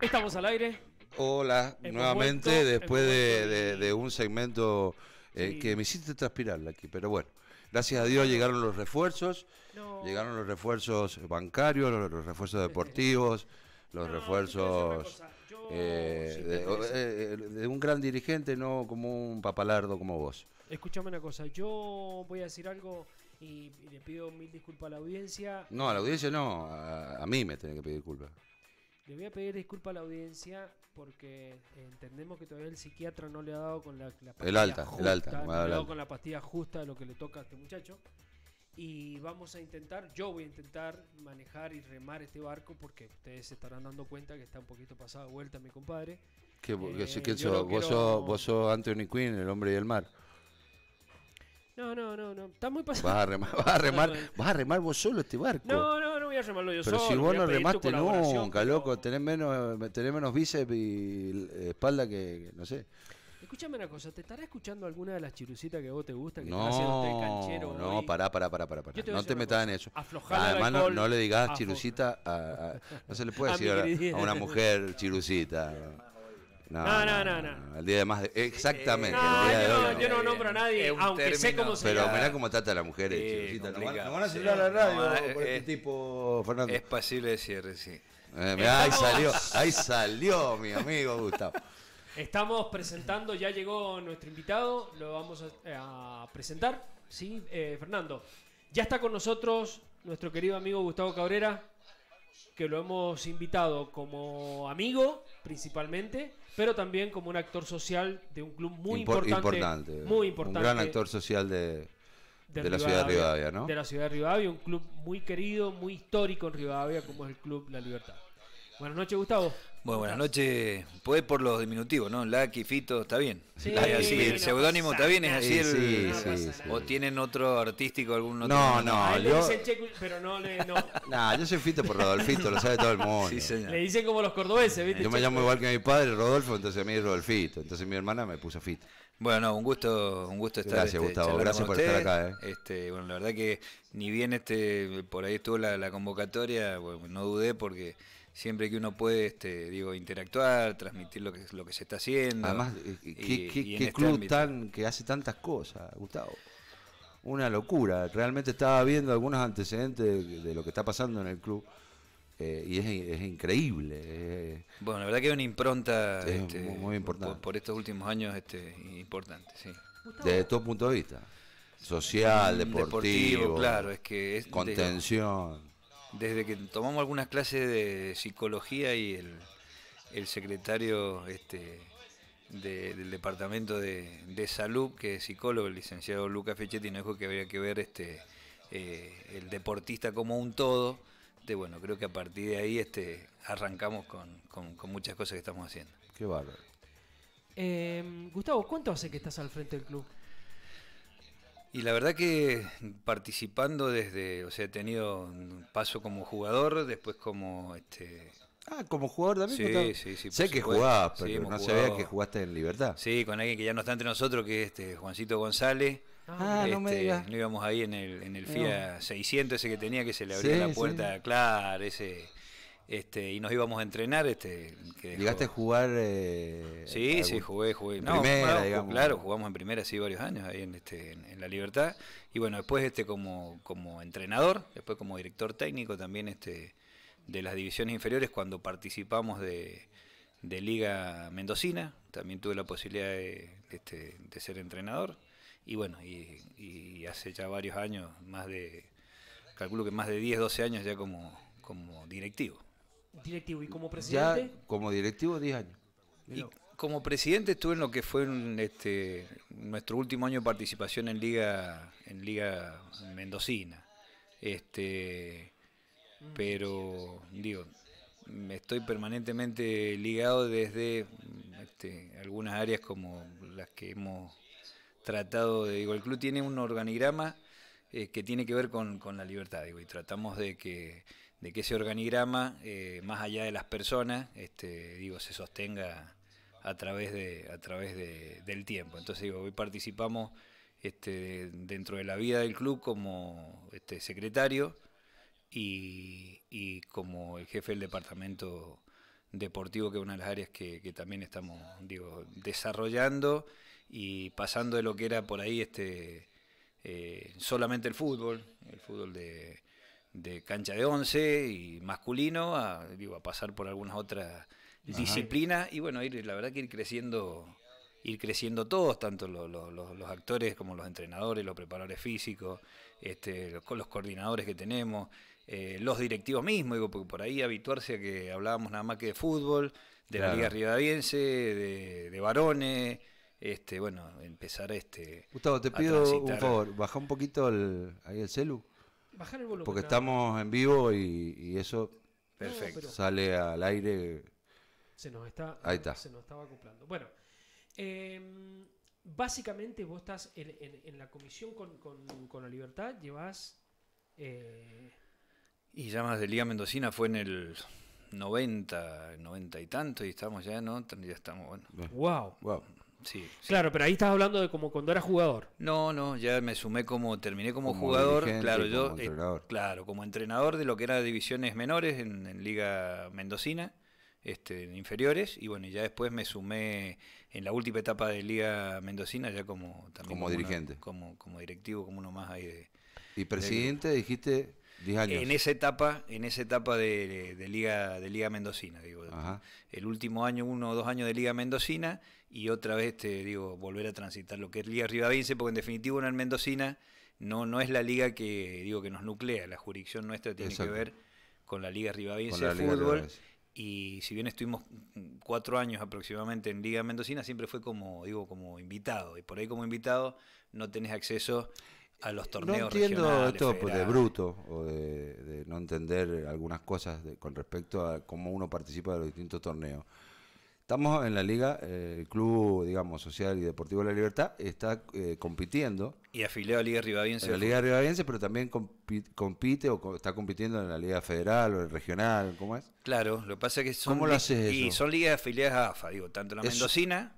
Estamos al aire. Hola, nuevamente después de, un segmento eh, que me hiciste transpirar aquí, pero bueno. Gracias a Dios llegaron los refuerzos, llegaron los refuerzos bancarios, los, refuerzos deportivos, los refuerzos eh, eh, de, un gran dirigente, no como un papalardo como vos. Escuchame una cosa, yo voy a decir algo y, le pido mil disculpas a la audiencia. No, a la audiencia no, a, a mí me tiene que pedir disculpas. Le voy a pedir disculpas a la audiencia porque entendemos que todavía el psiquiatra no le ha dado con la, pastilla el alta, justa, alta, ha con la pastilla justa de lo que le toca a este muchacho. Y vamos a intentar, yo voy a intentar manejar y remar este barco porque ustedes se estarán dando cuenta que está un poquito pasada vuelta mi compadre. Que, que, eh, vos, sos, vos Anthony Quinn, el hombre del mar. No, no, no, no. Está muy pasado. Vas a remar, vas a remar, vas a remar vos solo este barco. No, no, no voy a remarlo yo solo. Pero si vos no remaste nunca, loco, tenés menos, eh, tenés menos bíceps y eh, espalda que, no sé. Escúchame una cosa, ¿te estará escuchando alguna de las chirucitas que vos te gusta? Que no, usted canchero no, pará, pará, pará, pará. no te metas en eso. Aflojar. Además, no, le digas chirucita, a, no se le puede decir a, una mujer chirucita. No, no, no, no. El día más. Exactamente. yo no nombro a nadie, aunque sé cómo se Pero mira mirá cómo trata a la mujer, eh, No van a celular la radio por este eh, tipo, Fernando. Es pasible de cierre, sí. Eh, ahí salió, ahí salió mi amigo Gustavo. Estamos presentando, ya llegó nuestro invitado, lo vamos a, eh, presentar. Sí, eh, Fernando. Ya está con nosotros nuestro querido amigo Gustavo Cabrera, que lo hemos invitado como amigo principalmente, pero también como un actor social de un club muy importante, Muy importante. Un gran actor social de, de, de la ciudad de Rivadavia, ¿no? De la ciudad de Rivadavia, un club muy querido, muy histórico en Rivadavia, como es el Club La Libertad. Buenas noches, Gustavo. Bueno, buenas noches. Puede por los diminutivos, ¿no? Lucky, Fito, está bien. Sí, el seudónimo está bien, es así. Sí, sí, ¿O tienen otro artístico, algún otro? No, no. Ah, yo... pero no le. No, yo soy Fito por Rodolfito, lo sabe todo el mundo. Sí, señor. Le dicen como los cordobeses, ¿viste? Yo me llamo igual que mi padre, Rodolfo, entonces a mí es Rodolfito. Entonces mi hermana me puso Fito. Bueno, un gusto, un gusto estar. Gracias, este, Gustavo. Gracias por estar acá. ¿eh? Este, bueno, la verdad que ni bien este por ahí estuvo la, convocatoria, no dudé porque siempre que uno puede este, digo interactuar transmitir lo que lo que se está haciendo además eh, qué, este club tan que hace tantas cosas Gustavo una locura realmente estaba viendo algunos antecedentes de, lo que está pasando en el club eh, y es, increíble. Eh. bueno, la verdad que es una impronta este, muy, importante. Por, estos últimos años este, importante, sí. Desde todo punto de vista. Social, mm, deportivo, claro, es que es contención desde que tomamos algunas clases de psicología y el, secretario este, del departamento de, salud, que es psicólogo, el licenciado Luca Fechetti, nos dijo que había que ver este, eh, el deportista como un todo. bueno, creo que a partir de ahí este, arrancamos con, muchas cosas que estamos haciendo. Qué bárbaro. Em, Gustavo, ¿cuánto hace que estás al frente del club? Y la verdad que participando desde, o sea, he tenido un paso como jugador, después como este Ah, como jugador también. Sí, sí, sí. Sé que jugabas, pero no no sabía que jugaste en Libertad. Sí, con alguien que ya no está entre nosotros, que es este Juancito González. Ah, ah no este, me digas. No íbamos ahí en el, FIA 600 ese que tenía, que se le abría la puerta, a claro, ese este, y nos íbamos a entrenar. Este, que ¿Llegaste a jugar? Eh, sí, sí, jugué, jugué. En primera, digamos. Claro, jugamos en primera, sí, varios años ahí en, este, en, La Libertad. Y bueno, después este, como, como entrenador, después como director técnico también este, de las divisiones inferiores, cuando participamos de, Liga Mendocina, también tuve la posibilidad de, este, ser entrenador. Y bueno, y, hace ya varios años, más de, calculo que más de 10, 12 años ya como, como directivo directivo y como presidente. Ya como directivo 10 años. Y como presidente estuve en lo que fue este, nuestro último año de participación en liga en liga mendocina. Este, mm. pero digo, estoy permanentemente ligado desde este, algunas áreas como las que hemos tratado digo, el club tiene un organigrama eh, que tiene que ver con, la libertad, digo, y tratamos de que, de que ese organigrama, eh, más allá de las personas, este, digo, se sostenga a través, de, a través del tiempo. Entonces, digo, hoy participamos este, dentro de la vida del club como este, secretario y, como el jefe del departamento deportivo, que es una de las áreas que, que, también estamos digo, desarrollando y pasando de lo que era por ahí este eh, solamente el fútbol, el fútbol de, cancha de 11 y masculino, a, a pasar por algunas otras disciplinas y bueno, ir, la verdad que ir creciendo ir creciendo todos, tanto los, actores como los entrenadores, los preparadores físicos, este, los, coordinadores que tenemos, eh, los directivos mismos, digo, porque por ahí habituarse a que hablábamos nada más que de fútbol, de la Liga Rivadaviense, de varones este, bueno, empezar este. Gustavo, te pido un favor, baja un poquito el, ahí el celu. Bajar el volumen. Porque estamos en vivo y, eso sale al aire. Se nos está. Ahí Se nos estaba acoplando. Bueno. Em, básicamente vos estás en, la comisión con, la libertad, llevas... Eh, y llamas de Liga Mendocina fue en el 90, 90 y tanto, y estamos ya, ¿no? Ya estamos, bueno. Wow. wow. Claro, pero ahí estás hablando de como cuando era jugador. No, no, ya me sumé como terminé como, jugador, claro, como yo eh, entrenador. claro, como entrenador de lo que era divisiones menores en, liga mendocina, este, en inferiores y bueno, ya después me sumé en la última etapa de liga mendocina ya como también como, dirigente, como como directivo, como uno más ahí de Y presidente dijiste en esa etapa, en esa etapa de, Liga, de Liga Mendocina, digo. El último año, uno o dos años de Liga Mendocina, y otra vez te este, digo, volver a transitar lo que es Liga Rivadense, porque en definitiva una en Mendocina no, no es la liga que digo que nos nuclea, la jurisdicción nuestra tiene que ver con la Liga Rivadense de Fútbol. y si bien estuvimos cuatro años aproximadamente en Liga Mendocina, siempre fue como, digo, como invitado. Y por ahí como invitado no tenés acceso a los torneos. No entiendo esto pues, de bruto o de, no entender algunas cosas con respecto a cómo uno participa de los distintos torneos. Estamos en la liga, eh, el club, digamos, social y deportivo de la Libertad está eh, compitiendo. Y afiliado a Liga Rivadiense. la Liga Rivadiense pero también compite, o está compitiendo en la Liga Federal o en regional, ¿cómo es? Claro, lo que pasa que son. Y son ligas afiliadas a AFA, digo, tanto la Mendocina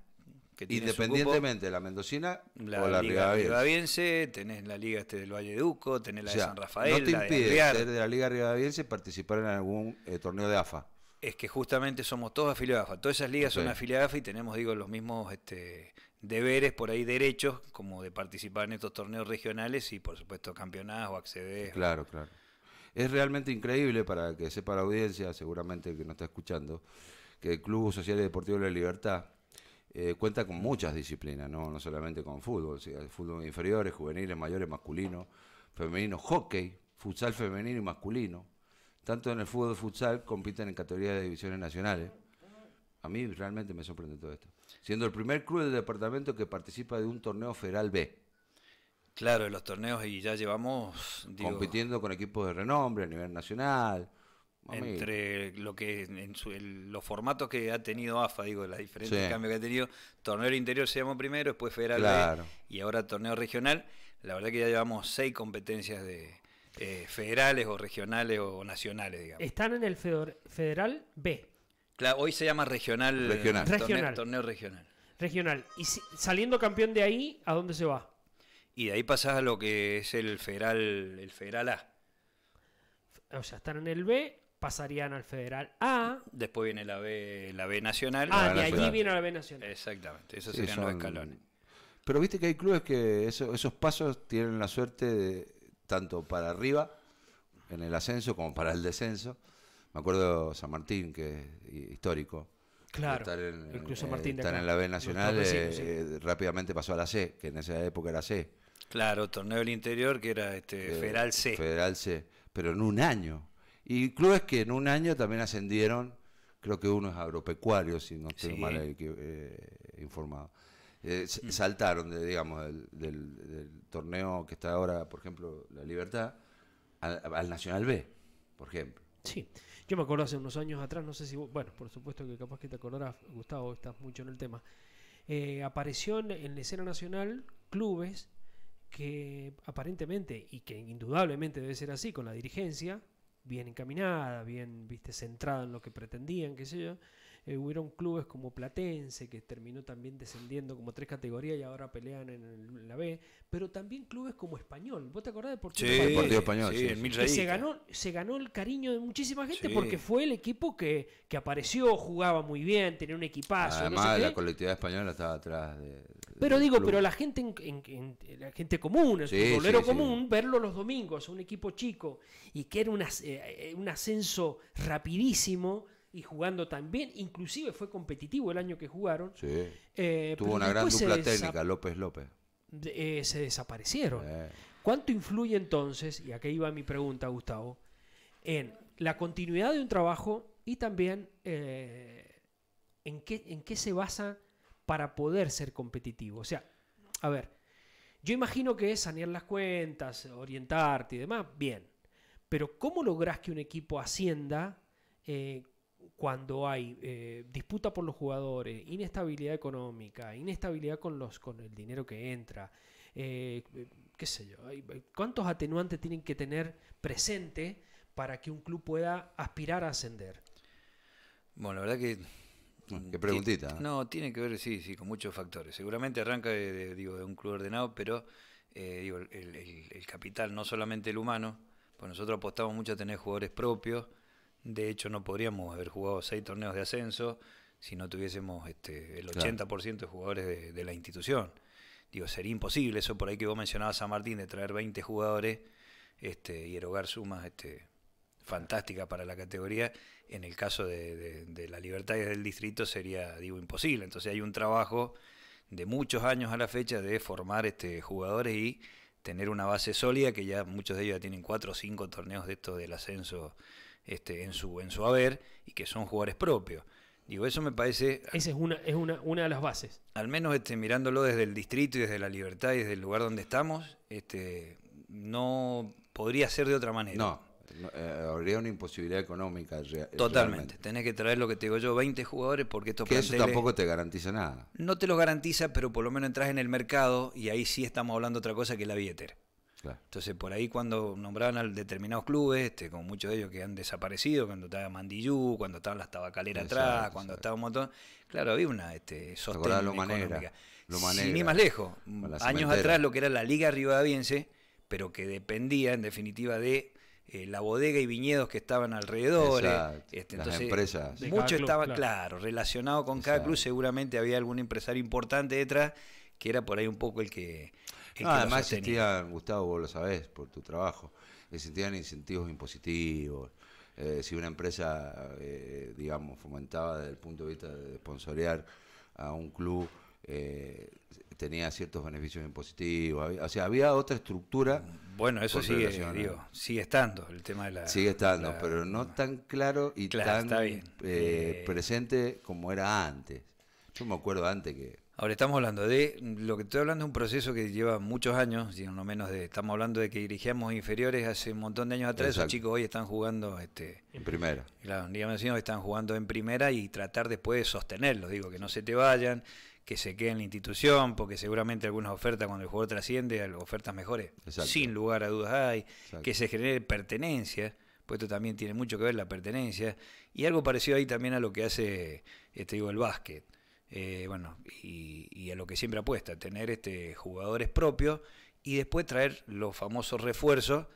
Independientemente de la mendocina o la Liga Rivadaviense tenés la Liga este del Valle de Uco, tenés la de San Rafael. No te la impide ser de la Liga Rivadaviense participar en algún eh, torneo de AFA. Es que justamente somos todos afiliados a AFA. Todas esas ligas son afiliadas a AFA y tenemos, digo, los mismos este, deberes, por ahí derechos, como de participar en estos torneos regionales y, por supuesto, campeonatos o acceder. Claro, claro. Es realmente increíble para que sepa la audiencia, seguramente que nos está escuchando, que el Club Social y Deportivo de la Libertad eh, cuenta con muchas disciplinas, ¿no? solamente con fútbol, sino fútbol inferiores, juveniles, mayores, masculino, femenino, hockey, futsal femenino y masculino. Tanto en el fútbol futsal compiten en categorías de divisiones nacionales. A mí realmente me sorprende todo esto. Siendo el primer club del departamento que participa de un torneo federal B. Claro, en los torneos y ya llevamos... Compitiendo con equipos de renombre a nivel nacional entre lo que los formatos que ha tenido AFA, digo, las diferentes cambios que ha tenido, torneo interior se llamó primero, después federal B, y ahora torneo regional, la verdad que ya llevamos seis competencias de eh, federales o regionales o nacionales, Están en el federal B. hoy se llama regional, regional. Torneo, regional. regional. Y saliendo campeón de ahí, ¿a dónde se va? Y de ahí pasas a lo que es el federal, el federal A. O sea, están en el B, pasarían al Federal A. Después viene la B, la B Nacional. Ah, de allí viene la B Nacional. Exactamente, esos serían los escalones. Pero viste que hay clubes que esos pasos tienen la suerte de, tanto para arriba, en el ascenso, como para el descenso. Me acuerdo San Martín, que es histórico. Claro, estar en, eh, Martín. en la B Nacional, eh, eh, rápidamente pasó a la C, que en esa época era C. Claro, torneo del interior que era este, Federal C. Federal C, pero en un año. Y clubes que en un año también ascendieron, creo que uno es agropecuario, si no estoy mal eh, eh, informado. Eh, mm. Saltaron, de, digamos, del, torneo que está ahora, por ejemplo, La Libertad, al, Nacional B, por ejemplo. Sí, yo me acuerdo hace unos años atrás, no sé si bueno, por supuesto que capaz que te acordarás, Gustavo, estás mucho en el tema. Eh, apareció en la escena nacional clubes que aparentemente y que indudablemente debe ser así con la dirigencia, bien encaminada, bien viste centrada en lo que pretendían, que sé yo. Eh, hubieron clubes como Platense, que terminó también descendiendo como tres categorías y ahora pelean en, la B, pero también clubes como Español. ¿Vos te acordás de Portugal? Sí, Partido Español. Sí, se, ganó, se ganó el cariño de muchísima gente porque fue el equipo que, que, apareció, jugaba muy bien, tenía un equipazo. Además, la colectividad española estaba atrás de, pero digo, pero la gente, en, la gente común, el bolero común, verlo los domingos, un equipo chico y que era un eh, eh, ascenso rapidísimo y jugando también, inclusive fue competitivo el año que jugaron. Sí. Eh, Tuvo una gran dupla técnica, López López. Eh, se desaparecieron. Eh. ¿Cuánto influye entonces, y acá iba mi pregunta, Gustavo, en la continuidad de un trabajo y también en, qué, en qué se basa para poder ser competitivo? O sea, a ver, yo imagino que es sanear las cuentas, orientarte y demás, bien. Pero ¿cómo lográs que un equipo ascienda eh, cuando hay eh, disputa por los jugadores, inestabilidad económica, inestabilidad con, los, con el dinero que entra, eh, qué sé yo, ¿cuántos atenuantes tienen que tener presente para que un club pueda aspirar a ascender? Bueno, la verdad que... Qué preguntita. ¿eh? No, tiene que ver, sí, sí, con muchos factores. Seguramente arranca de, digo, de un club ordenado, pero digo, el, el, capital, no solamente el humano, pues nosotros apostamos mucho a tener jugadores propios, de hecho, no podríamos haber jugado seis torneos de ascenso si no tuviésemos este, el 80% de jugadores de, la institución. Digo, sería imposible eso por ahí que vos mencionabas San Martín, de traer 20 jugadores este, y erogar sumas este, fantásticas para la categoría. En el caso de, la libertad y del distrito sería, digo, imposible. Entonces hay un trabajo de muchos años a la fecha de formar este, jugadores y tener una base sólida que ya muchos de ellos ya tienen cuatro o cinco torneos de estos del ascenso este, en, su, en su haber y que son jugadores propios. Digo, eso me parece... Esa es una, es una, de las bases. Al menos este, mirándolo desde el distrito y desde la libertad y desde el lugar donde estamos, este, no podría ser de otra manera. No, eh, habría una imposibilidad económica. Totalmente. Tenés que traer lo que te digo yo, 20 jugadores, porque esto Que eso tampoco te garantiza nada. No te lo garantiza, pero por lo menos entras en el mercado y ahí sí estamos hablando otra cosa que la billetera. Entonces, por ahí cuando nombraban a determinados clubes, este, como muchos de ellos que han desaparecido, cuando estaba Mandillú, cuando estaba las tabacaleras atrás, cuando estaba un montón, claro, había una este, sostén económica. Lo Sin ir más lejos, años atrás lo que era la Liga Rivadaviense, pero que dependía en definitiva de eh, la bodega y viñedos que estaban alrededor. Exacto, este, las empresas. Mucho estaba, claro. relacionado con cada club, seguramente había algún empresario importante detrás que era por ahí un poco el que Ah, además existían, Gustavo, vos lo sabés por tu trabajo, existían incentivos impositivos. Eh, si una empresa, eh, digamos, fomentaba desde el punto de vista de sponsorear a un club, eh, tenía ciertos beneficios impositivos, o sea, había otra estructura. Bueno, eso sigue, sigue estando, el tema de la... Sigue estando, pero no tan claro y tan presente como era antes. Yo me acuerdo antes que Ahora estamos hablando de, mm, lo que estoy hablando es un proceso que lleva muchos años, no menos de, estamos hablando de que dirigíamos inferiores hace un montón de años atrás, esos chicos hoy están jugando este, en primera. Claro, digamos, están jugando en primera y tratar después de sostenerlos, digo, que no se te vayan, que se queden en la institución, porque seguramente algunas ofertas cuando el jugador trasciende, ofertas mejores, sin lugar a dudas hay, que se genere pertenencia, pues esto también tiene mucho que ver la pertenencia, y algo parecido ahí también a lo que hace, este, digo, el básquet eh, bueno, y, a lo que siempre apuesta, tener este, jugadores propios y después traer los famosos refuerzos,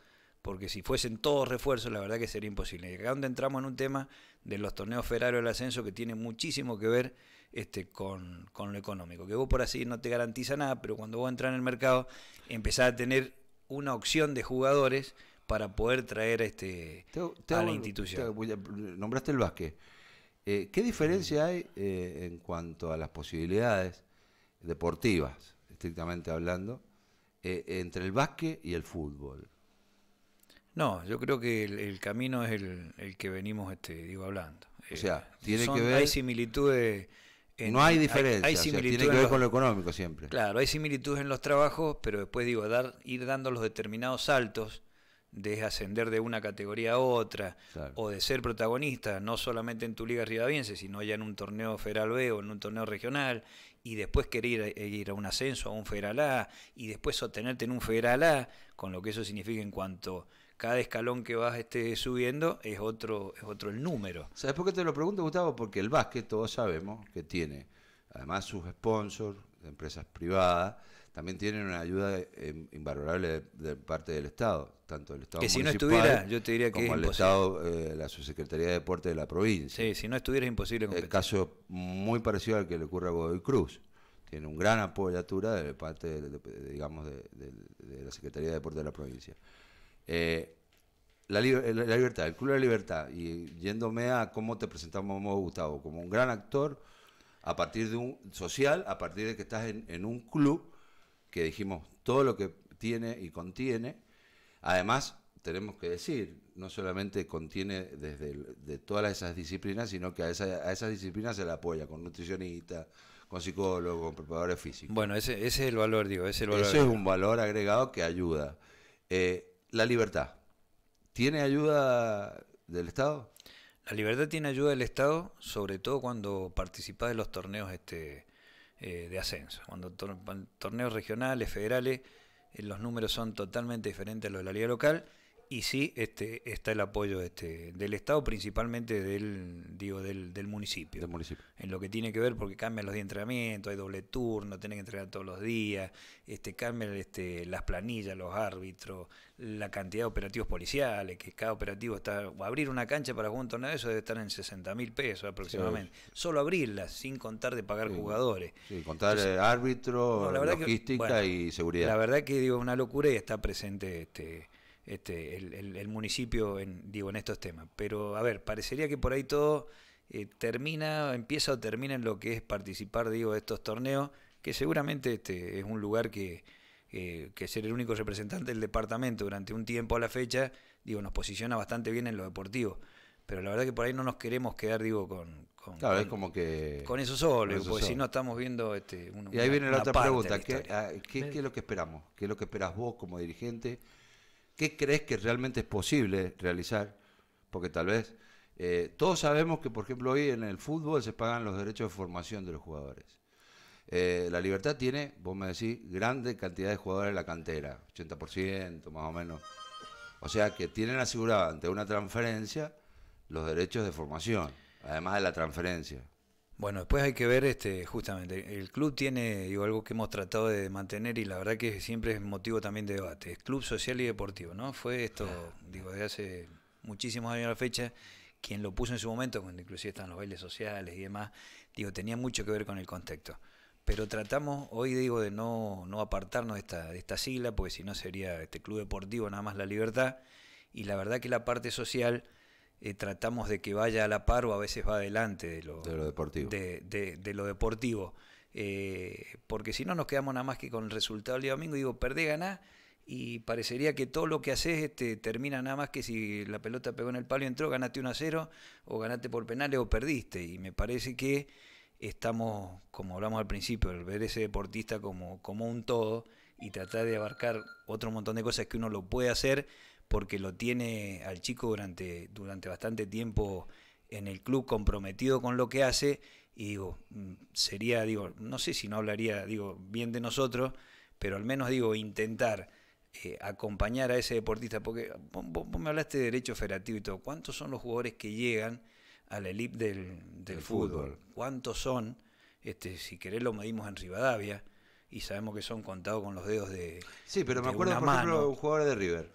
porque si fuesen todos refuerzos, la verdad que sería imposible. Y acá donde entramos en un tema de los torneos federales del ascenso que tiene muchísimo que ver este, con, lo económico, que vos por así no te garantiza nada, pero cuando vos entras en el mercado empezás a tener una opción de jugadores para poder traer este, a la institución. nombraste el básquet. Eh, ¿Qué diferencia hay eh, en cuanto a las posibilidades deportivas, estrictamente hablando, eh, entre el básquet y el fútbol? No, yo creo que el, camino es el, que venimos este, digo, hablando. o sea, tiene que ver... Hay similitudes... no hay diferencia, hay, tiene que ver con lo económico siempre. Claro, hay similitudes en los trabajos, pero después digo, dar, ir dando los determinados saltos de ascender de una categoría a otra o de ser protagonista, no solamente en tu liga Rivadaviense sino ya en un torneo Federal B o en un torneo regional, y después querer e ir, a un ascenso, a un Federal A, y después sostenerte en un Federal A, con lo que eso significa en cuanto cada escalón que vas este, subiendo es otro, es otro el número. ¿Sabes por qué te lo pregunto, Gustavo? Porque el básquet todos sabemos que tiene, además sus sponsors, empresas privadas, también tienen una ayuda em, invalorable de, parte del Estado, tanto del Estado si no estuviera, yo te diría como el Estado, eh, la Subsecretaría de Deporte de la provincia. Sí, si no estuviera es imposible El caso muy parecido al que le ocurre a Godoy Cruz. Tiene un gran apoyatura de parte, de, digamos, de, la Secretaría de Deporte de la provincia. Eh, la, libertad, el Club de la Libertad, y yéndome a cómo te presentamos Gustavo, como un gran actor a partir de un social, a partir de que estás en un club que dijimos todo lo que tiene y contiene. Además, tenemos que decir, no solamente contiene desde de todas esas disciplinas, sino que a, esa, a esas disciplinas se la apoya con nutricionista, con psicólogos, con preparadores físicos. Bueno, ese, es el valor, digo, ese es el valor. Ese es un valor agregado que ayuda. Eh, la libertad. ¿Tiene ayuda del Estado? La libertad tiene ayuda del Estado, sobre todo cuando participa de los torneos este, eh, de ascenso. Cuando torneos regionales, federales, eh, los números son totalmente diferentes a los de la liga local y sí este, está el apoyo este, del Estado, principalmente del, digo, del, del municipio. Del municipio. En lo que tiene que ver, porque cambian los días de entrenamiento, hay doble turno, tienen que entrenar todos los días, este, cambian este, las planillas, los árbitros, la cantidad de operativos policiales, que cada operativo está... Abrir una cancha para jugar un torneo, eso debe estar en 60 mil pesos aproximadamente. Solo abrirla, sin contar de pagar jugadores. Sí, contar eh, árbitro, logística y seguridad. La verdad que digo, una locura y está presente... Este, este, el, municipio en, digo, en estos temas. Pero a ver, parecería que por ahí todo eh, termina, empieza o termina en lo que es participar digo, de estos torneos, que seguramente este, es un lugar eh, que, ser el único representante del departamento durante un tiempo a la fecha, digo, nos posiciona bastante bien en lo deportivo. Pero la verdad que por ahí no nos queremos quedar, digo, con, con, claro, como que, con eso solo, porque si no estamos viendo... Este, y ahí viene la otra pregunta, ah, ¿qué es lo que esperamos? ¿Qué es lo que esperas vos como dirigente? ¿Qué crees que realmente es posible realizar? Porque tal vez eh, todos sabemos que, por ejemplo, hoy en el fútbol se pagan los derechos de formación de los jugadores. Eh, la Libertad tiene, vos me decís, grande cantidad de jugadores en la cantera, 80% más o menos. O sea que tienen asegurado ante una transferencia los derechos de formación, además de la transferencia. Bueno, después hay que ver este, justamente, el club tiene algo que hemos tratado de mantener y la verdad que siempre es motivo también de debate, es club social y deportivo, ¿no? Fue esto, digo, de hace muchísimos años a la fecha, quien lo puso en su momento, cuando inclusive están los bailes sociales y demás, digo, tenía mucho que ver con el contexto. Pero tratamos hoy, digo, de no, apartarnos de esta, de esta sigla, porque si no sería este club deportivo nada más la libertad, y la verdad que la parte social eh, tratamos de que vaya a la par o a veces va adelante de lo, deportivo. De, lo deportivo. Eh, porque si no nos quedamos nada más que con el resultado del día domingo, digo, perdé, ganá, y parecería que todo lo que haces este, termina nada más que si la pelota pegó en el palo y entró, ganaste 1 a 0, o ganaste por penales o perdiste. Y me parece que estamos, como hablamos al principio, el ver ese deportista como, como un todo y tratar de abarcar otro montón de cosas que uno lo puede hacer, porque lo tiene al chico durante, durante bastante tiempo en el club comprometido con lo que hace y digo, mm, sería, digo, no sé si no hablaría, digo, bien de nosotros, pero al menos digo, intentar eh, acompañar a ese deportista, porque vos, me hablaste de derecho federativo y todo, ¿cuántos son los jugadores que llegan a la elite del, fútbol? ¿Cuántos son? Este, si querés lo medimos en Rivadavia y sabemos que son contados con los dedos de Sí, pero me acuerdo, por ejemplo, un jugador de River.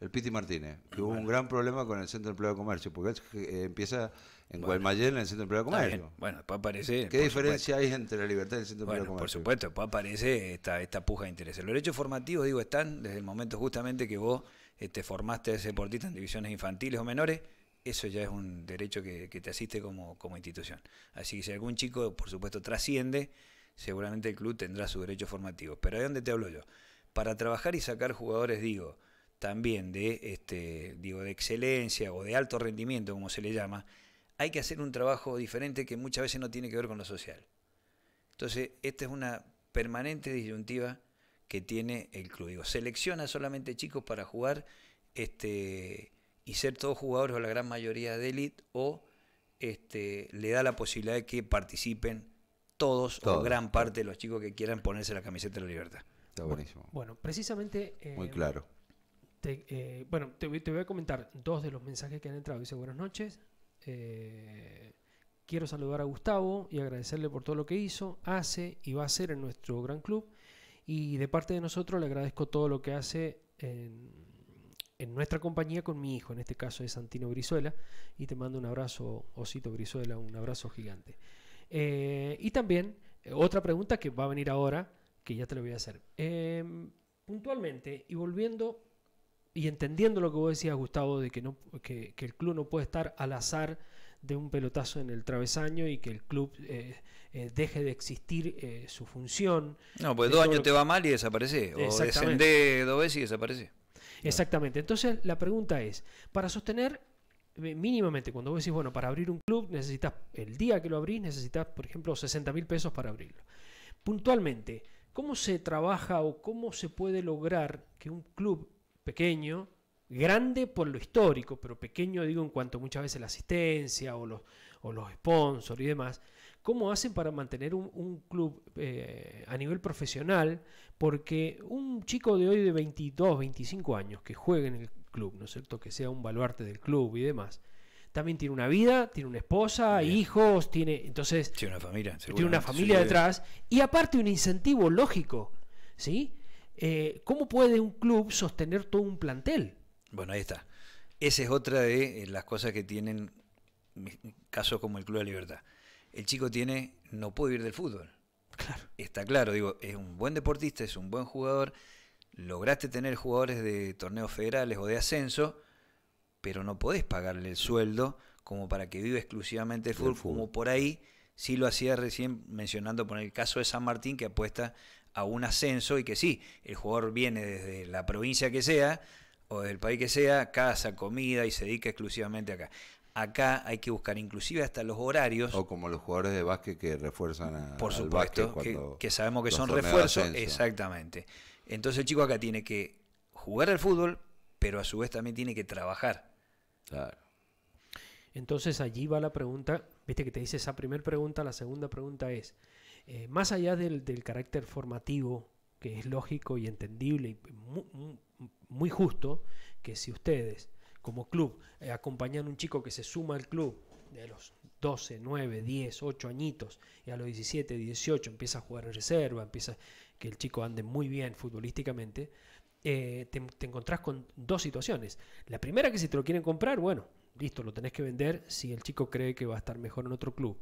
El Piti Martínez, que hubo un gran problema con el Centro de Empleo de Comercio, porque eh, empieza en Guaymallén en el Centro de Empleo de Comercio. Bueno, pues aparece... ¿Qué diferencia hay entre la libertad y el Centro de Empleo de Comercio? por supuesto, pues aparece esta, esta puja de interés... Los derechos formativos, digo, están desde el momento justamente que vos este, formaste a ese deportista en divisiones infantiles o menores, eso ya es un derecho que, te asiste como, como institución. Así que si algún chico, por supuesto, trasciende, seguramente el club tendrá su derecho formativo. Pero de dónde te hablo yo. Para trabajar y sacar jugadores, digo también de, este, digo, de excelencia o de alto rendimiento, como se le llama, hay que hacer un trabajo diferente que muchas veces no tiene que ver con lo social. Entonces, esta es una permanente disyuntiva que tiene el club. selecciona solamente chicos para jugar este, y ser todos jugadores o la gran mayoría de élite o este, le da la posibilidad de que participen todos, o gran parte de los chicos que quieran ponerse la camiseta de la libertad. Está buenísimo. Bueno, precisamente... Muy claro. Eh, eh, bueno, te, voy a comentar dos de los mensajes que han entrado. Dice buenas noches. Eh, quiero saludar a Gustavo y agradecerle por todo lo que hizo, hace y va a hacer en nuestro gran club. Y de parte de nosotros le agradezco todo lo que hace en, nuestra compañía con mi hijo, en este caso es Santino Grisuela. y te mando un abrazo, Osito Grisuela, un abrazo gigante. Eh, y también, otra pregunta que va a venir ahora, que ya te la voy a hacer. Em, puntualmente, y volviendo y entendiendo lo que vos decías, Gustavo, de que, no, el club no puede estar al azar de un pelotazo en el travesaño y que el club eh, eh, deje de existir eh, su función. No, pues dos años te va mal y desaparece, o descende dos veces y desaparece. Exactamente, entonces la pregunta es, para sostener mínimamente, cuando vos decís, bueno, para abrir un club necesitas, el día que lo abrís, necesitas, por ejemplo, 60 mil pesos para abrirlo. Puntualmente, ¿cómo se trabaja o cómo se puede lograr que un club pequeño, grande por lo histórico, pero pequeño digo en cuanto muchas veces la asistencia o los, o los sponsors y demás, ¿cómo hacen para mantener un, club eh, a nivel profesional? Porque un chico de hoy de 22, 25 años que juega en el club, ¿no es cierto? Que sea un baluarte del club y demás. También tiene una vida, tiene una esposa, hijos, tiene. Entonces. Tiene una familia, Tiene una familia detrás. Y aparte, un incentivo lógico, ¿sí? Eh, ¿cómo puede un club sostener todo un plantel? Bueno, ahí está. Esa es otra de eh, las cosas que tienen mm, casos como el Club de Libertad. El chico tiene, no puede vivir del fútbol. Está claro, digo, es un buen deportista, es un buen jugador. Lograste tener jugadores de torneos federales o de ascenso, pero no podés pagarle el sueldo como para que viva exclusivamente el fútbol, fútbol. como por ahí sí lo hacía recién mencionando por el caso de San Martín que apuesta a un ascenso y que sí, el jugador viene desde la provincia que sea o del país que sea, casa, comida y se dedica exclusivamente acá. Acá hay que buscar inclusive hasta los horarios. O como los jugadores de básquet que refuerzan a Por supuesto, que, que, sabemos que son refuerzos. Exactamente. Entonces el chico acá tiene que jugar al fútbol, pero a su vez también tiene que trabajar. Claro. Entonces allí va la pregunta, viste que te dice esa primera pregunta, la segunda pregunta es, eh, más allá del, carácter formativo, que es lógico y entendible y muy, justo, que si ustedes como club eh, acompañan a un chico que se suma al club de los 12, 9, 10, 8 añitos y a los 17, 18 empieza a jugar en reserva, empieza que el chico ande muy bien futbolísticamente, eh, te, te, encontrás con dos situaciones. La primera que si te lo quieren comprar, bueno, Listo, lo tenés que vender si el chico cree que va a estar mejor en otro club.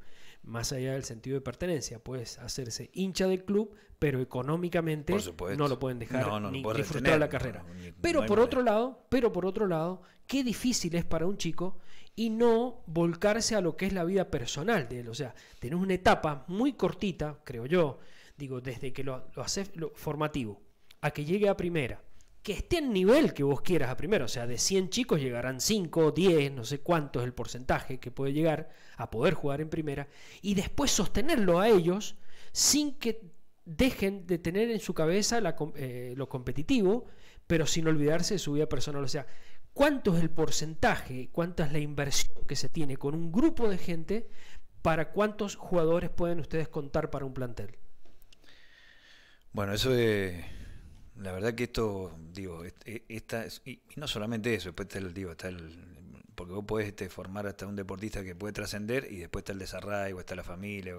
Más allá del sentido de pertenencia, puedes hacerse hincha del club, pero económicamente no lo pueden dejar ni, disfrutar la carrera. pero por otro lado, pero por otro lado, qué difícil es para un chico y no volcarse a lo que es la vida personal de él. O sea, tenés una etapa muy cortita, creo yo, digo, desde que lo, haces lo, formativo a que llegue a primera que esté en nivel que vos quieras a primero. O sea, de 100 chicos llegarán 5, 10, no sé cuánto es el porcentaje que puede llegar a poder jugar en primera. Y después sostenerlo a ellos sin que dejen de tener en su cabeza eh, lo competitivo, pero sin olvidarse de su vida personal. O sea, ¿cuánto es el porcentaje, cuánta es la inversión que se tiene con un grupo de gente para cuántos jugadores pueden ustedes contar para un plantel? Bueno, eso de la verdad que esto, digo, e, esta, y, no solamente eso, después el, digo, está el, porque vos podés este, formar hasta un deportista que puede trascender y después está el desarraigo, está la familia,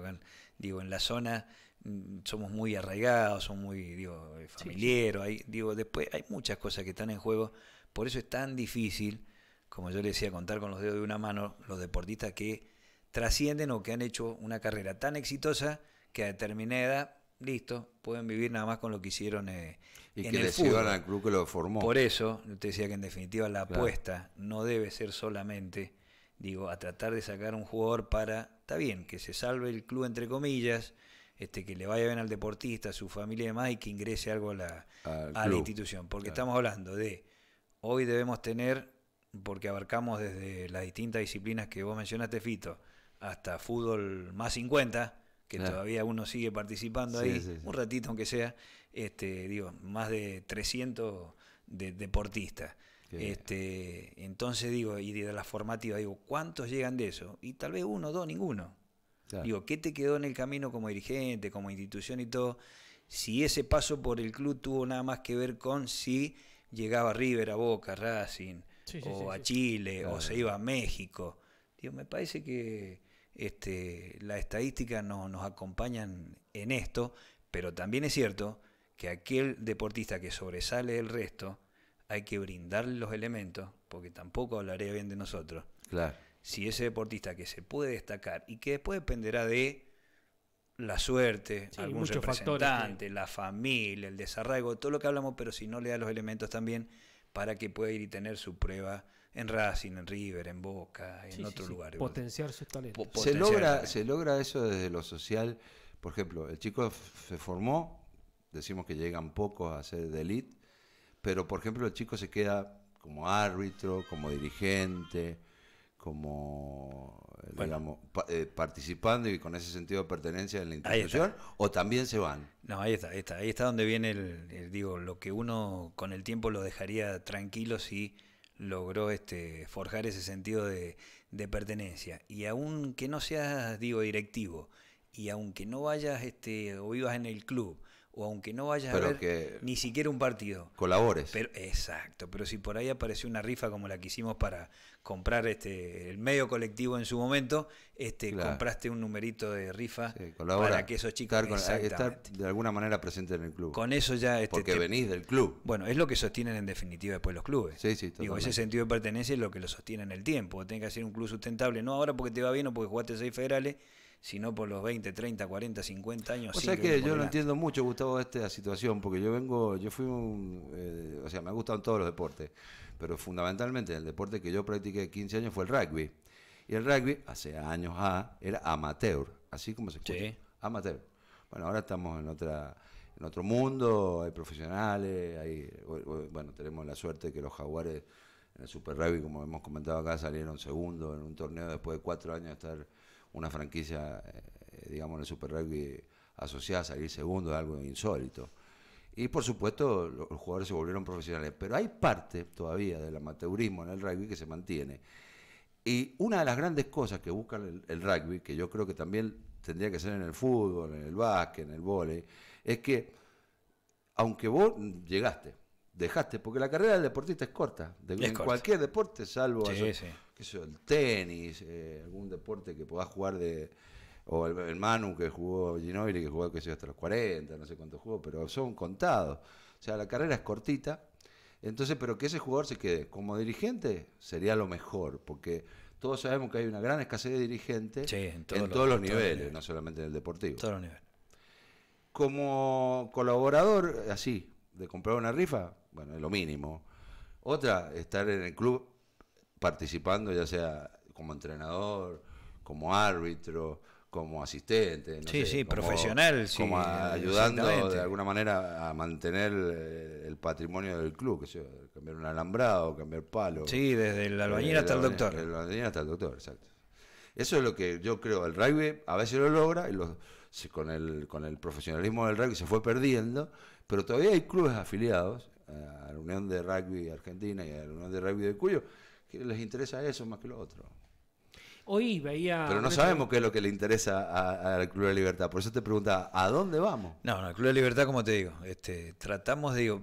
digo, en la zona mm, somos muy arraigados, somos muy, digo, eh, familiares, digo, después hay muchas cosas que están en juego, por eso es tan difícil, como yo le decía, contar con los dedos de una mano los deportistas que trascienden o que han hecho una carrera tan exitosa que a determinada listo, pueden vivir nada más con lo que hicieron eh, y que el al club que lo formó. Por eso, te decía que en definitiva la apuesta no debe ser solamente, digo, a tratar de sacar un jugador para, está bien, que se salve el club entre comillas, este, que le vaya bien al deportista, a su familia y demás, y que ingrese algo a la, institución. Porque estamos hablando de, hoy debemos tener, porque abarcamos desde las distintas disciplinas que vos mencionaste, Fito, hasta fútbol más 50, que todavía uno sigue participando ahí, un ratito aunque sea, este, digo, más de 300 deportistas. este, entonces digo, y de la formativa, digo, ¿cuántos llegan de eso? Y tal vez uno, dos, ninguno. Digo, ¿qué te quedó en el camino como dirigente, como institución y todo? Si ese paso por el club tuvo nada más que ver con si llegaba a River, a Boca, Racing, o a Chile, o se iba a México. Digo, me parece que este, las estadísticas nos acompañan en esto, pero también es cierto que aquel deportista que sobresale del resto, hay que brindarle los elementos, porque tampoco hablaré bien de nosotros. Claro. Si ese deportista que se puede destacar y que después dependerá de la suerte, algún representante, la familia, el desarraigo, todo lo que hablamos, pero si no le da los elementos también para que pueda ir y tener su prueba en Racing, en River, en Boca, en otro lugar. Potenciar sus talentos. se, logra, se logra eso desde lo social. Por ejemplo, el chico se formó, decimos que llegan pocos a ser de élite, pero por ejemplo el chico se queda como árbitro, como dirigente, como eh, digamos, eh, participando y con ese sentido de pertenencia en la institución o también se van. No, ahí está, ahí está, donde viene el, digo, lo que uno con el tiempo lo dejaría tranquilo si logró este, forjar ese sentido de, pertenencia. Y aunque no seas, digo, directivo, y aunque no vayas este, o vivas en el club, o aunque no vayas a ver ni siquiera un partido. Colabores. Pero, exacto, pero si por ahí apareció una rifa como la que hicimos para comprar este el medio colectivo en su momento, este compraste un numerito de rifa para que esos chicos estar, de alguna manera presentes en el club. Con eso ya este, porque venís del club. Bueno, es lo que sostienen en definitiva después los clubes. Sí, sí, Digo, ese sentido de pertenencia es lo que lo sostiene en el tiempo. Tenés que hacer un club sustentable, no ahora porque te va bien o porque jugaste seis federales sino por los 20, 30, 40, 50 años. O sea que yo no entiendo mucho, Gustavo, esta situación, porque yo vengo, yo fui un, eh, o sea, me gustan todos los deportes, pero fundamentalmente el deporte que yo practiqué 15 años fue el rugby. Y el rugby, hace años A, ah, era amateur, así como se escucha, amateur. Bueno, ahora estamos en otra en otro mundo, hay profesionales, hay, bueno, tenemos la suerte de que los jaguares en el Super Rugby, como hemos comentado acá, salieron segundo en un torneo después de cuatro años de estar una franquicia, eh, digamos, en el Super Rugby asociada a salir segundo, es algo insólito. Y por supuesto, los jugadores se volvieron profesionales, pero hay parte todavía del amateurismo en el rugby que se mantiene. Y una de las grandes cosas que busca el, rugby, que yo creo que también tendría que ser en el fútbol, en el básquet, en el vóley, es que aunque vos llegaste, dejaste, porque la carrera del deportista es corta, en cualquier deporte, salvo qué el tenis, eh, algún deporte que puedas jugar de. O el, Manu que jugó y que jugó, hasta los 40, no sé cuánto jugó, pero son contados. O sea, la carrera es cortita. Entonces, pero que ese jugador se quede como dirigente sería lo mejor, porque todos sabemos que hay una gran escasez de dirigentes en, todos los niveles, no solamente en el deportivo. Todos los niveles. Como colaborador, eh, así, de comprar una rifa, bueno, es lo mínimo. Otra, estar en el club participando, ya sea como entrenador, como árbitro, como asistente. sí, sí, como, profesional. Como eh, ayudando de alguna manera a mantener eh, el patrimonio del club, que sea, cambiar un alambrado, cambiar palo. Sí, desde el eh, albañil hasta el doctor. Desde albañil hasta el doctor, exacto. Eso es lo que yo creo, el rugby a veces lo logra y con, el, con el profesionalismo del rugby se fue perdiendo, pero todavía hay clubes afiliados a la Unión de Rugby Argentina y a la Unión de Rugby de Cuyo les interesa eso más que lo otro. Hoy veía. Pero no sabemos qué es lo que le interesa al Club de Libertad. Por eso te preguntaba, ¿a dónde vamos? No, al Club de Libertad, como te digo, este, tratamos de. Digo,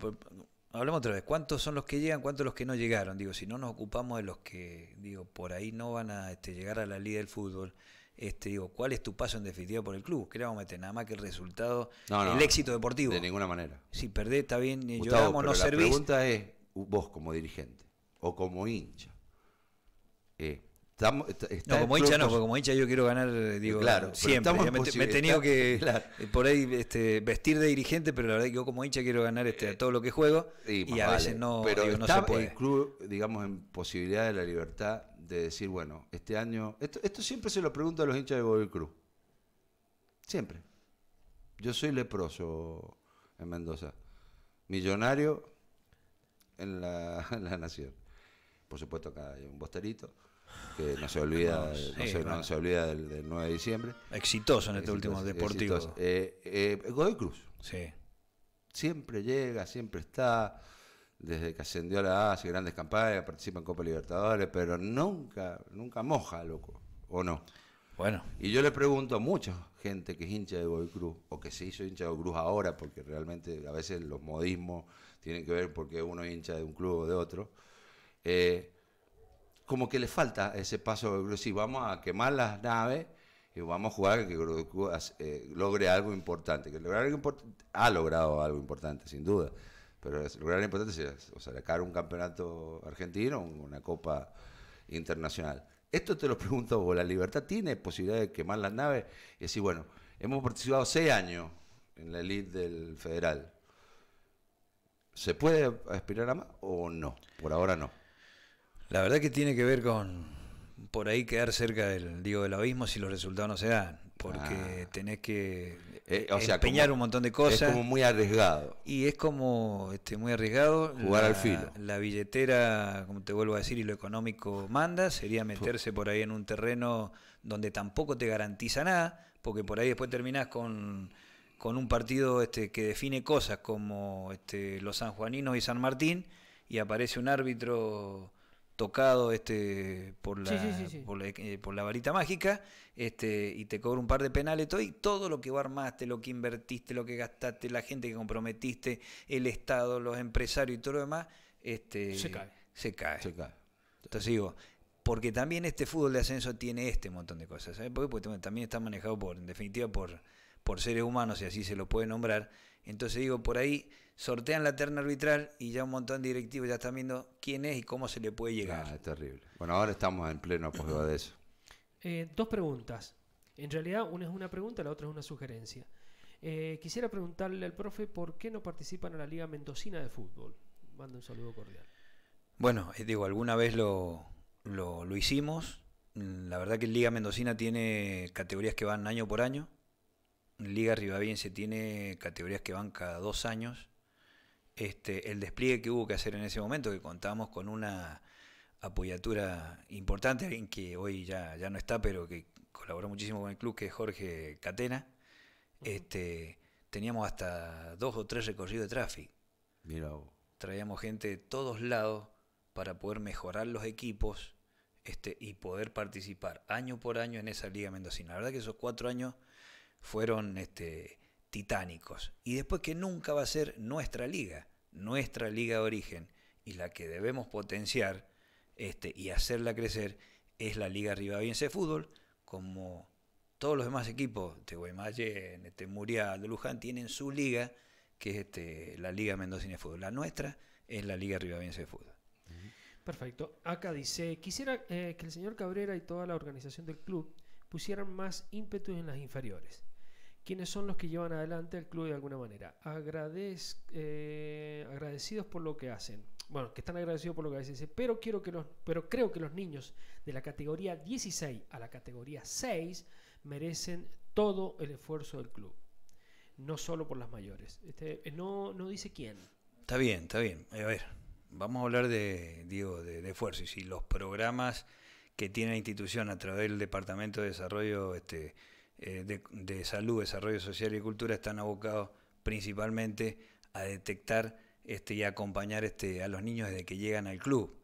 hablemos otra vez, ¿cuántos son los que llegan, cuántos los que no llegaron? Digo, si no nos ocupamos de los que, digo, por ahí no van a este, llegar a la liga del fútbol. Este, digo, ¿cuál es tu paso en definitiva por el club? ¿Qué le vamos a meter? Nada más que el resultado, el éxito deportivo. De ninguna manera. Si perdés, está bien, eh, Gustavo, lloramos, no servís. La pregunta es, vos como dirigente o como hincha, eh, no, como hincha no, porque como hincha yo quiero ganar, eh, eh, digo, claro, siempre. Me, he tenido que por ahí este, vestir de dirigente, pero la verdad que yo como hincha quiero ganar este, a todo lo que juego y a veces no, pero no se puede. el club, digamos, en posibilidad de la libertad de decir, bueno, este año, esto, siempre se lo pregunto a los hinchas de Godoy Cruz. Siempre. Yo soy leproso en Mendoza. Millonario en la, en la nación. Por supuesto, acá hay un bosterito que no se olvida, no, olvida del, 9 de diciembre. Exitoso en este último deportivo. Eh, eh, Godoy Cruz. Sí. Siempre llega, siempre está. Desde que ascendió a la A, hace grandes campañas, participa en Copa Libertadores, pero nunca, nunca moja, loco. ¿O no? Bueno. Y yo le pregunto a mucha gente que es hincha de Godoy Cruz, o que se hizo hincha de Cruz ahora, porque realmente a veces los modismos tienen que ver porque uno hincha de un club o de otro. Eh, como que le falta ese paso vamos a quemar las naves y vamos a jugar que eh, logre algo importante. Que lograr algo importante ha logrado algo importante, sin duda. Pero lograr algo importante es sacar un campeonato argentino, una copa internacional. Esto te lo pregunto ¿la libertad tiene posibilidad de quemar las naves? Y decir, bueno, hemos participado seis años en la elite del federal. ¿Se puede aspirar a más o no? Por ahora no. La verdad que tiene que ver con por ahí quedar cerca del, digo, del abismo si los resultados no se dan, porque ah. tenés que eh, empeñar un montón de cosas. Es como muy arriesgado. Y es como este, muy arriesgado. Jugar al filo. La billetera, como te vuelvo a decir, y lo económico manda, sería meterse por ahí en un terreno donde tampoco te garantiza nada, porque por ahí después terminás con con un partido este, que define cosas como este, los sanjuaninos y San Martín, y aparece un árbitro tocado este por la, eh, por, la varita mágica este y te cobra un par de penales todo y todo lo que armaste lo que invertiste lo que gastaste la gente que comprometiste el estado los empresarios y todo lo demás este se cae entonces digo porque también este fútbol de ascenso tiene este montón de cosas, pues, también está manejado por, en definitiva, por, por seres humanos, y así se lo puede nombrar. Entonces digo, por ahí sortean la terna arbitral y ya un montón de directivos ya están viendo quién es y cómo se le puede llegar. Ah, terrible. Bueno, ahora estamos en pleno apogeo de eso. Eh, dos preguntas. En realidad, una es una pregunta, la otra es una sugerencia. Eh, quisiera preguntarle al profe por qué no participan en la Liga Mendocina de Fútbol. Mando un saludo cordial. Bueno, eh, digo, alguna vez lo, lo, hicimos. La verdad que Liga Mendocina tiene categorías que van año por año. Liga se tiene categorías que van cada dos años. Este, el despliegue que hubo que hacer en ese momento, que contábamos con una apoyatura importante, alguien que hoy ya, no está, pero que colaboró muchísimo con el club, que es Jorge Catena. Este, teníamos hasta dos o tres recorridos de tráfico. Traíamos gente de todos lados para poder mejorar los equipos este, y poder participar año por año en esa Liga Mendocina. La verdad que esos cuatro años fueron titánicos. Y después que nunca va a ser nuestra liga nuestra liga de origen y la que debemos potenciar este, y hacerla crecer es la Liga Rivadaviense de Fútbol, como todos los demás equipos, de Guaymallén, de este, Murial, de Luján, tienen su liga, que es este, la Liga Mendocina de Fútbol. La nuestra es la Liga Rivadaviense de Fútbol. Perfecto. Acá dice, quisiera eh, que el señor Cabrera y toda la organización del club pusieran más ímpetu en las inferiores quienes son los que llevan adelante el club de alguna manera. Agradez, eh, agradecidos por lo que hacen. Bueno, que están agradecidos por lo que hacen, pero, quiero que los, pero creo que los niños de la categoría 16 a la categoría 6 merecen todo el esfuerzo del club. No solo por las mayores. Este, eh, no, no dice quién. Está bien, está bien. A ver, vamos a hablar de, digo de, esfuerzo. Y si los programas que tiene la institución a través del Departamento de Desarrollo... Este, eh, de, salud, desarrollo social y cultura están abocados principalmente a detectar este, y acompañar este, a los niños desde que llegan al club.